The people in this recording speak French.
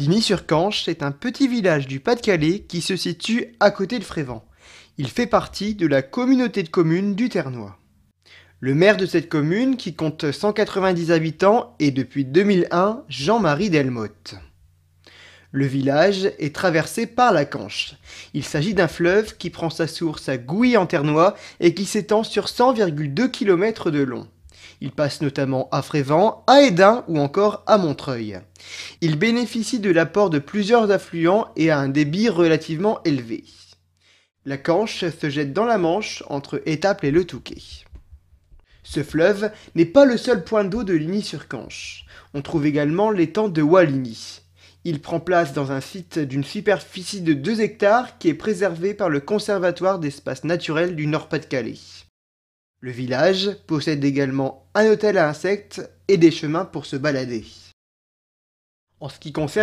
Ligny-sur-Canche est un petit village du Pas-de-Calais qui se situe à côté de Frévent. Il fait partie de la communauté de communes du Ternois. Le maire de cette commune, qui compte 190 habitants, est depuis 2001 Jean-Marie Delmotte. Le village est traversé par la Canche. Il s'agit d'un fleuve qui prend sa source à Gouy en Ternois et qui s'étend sur 100,2 km de long. Il passe notamment à Frévent, à Édin ou encore à Montreuil. Il bénéficie de l'apport de plusieurs affluents et a un débit relativement élevé. La Canche se jette dans la Manche entre Étaples et Le Touquet. Ce fleuve n'est pas le seul point d'eau de Ligny-sur-Canche. On trouve également l'étang de Walligny. Il prend place dans un site d'une superficie de 2 hectares qui est préservé par le Conservatoire d'espaces naturels du Nord-Pas-de-Calais. Le village possède également un hôtel à insectes et des chemins pour se balader.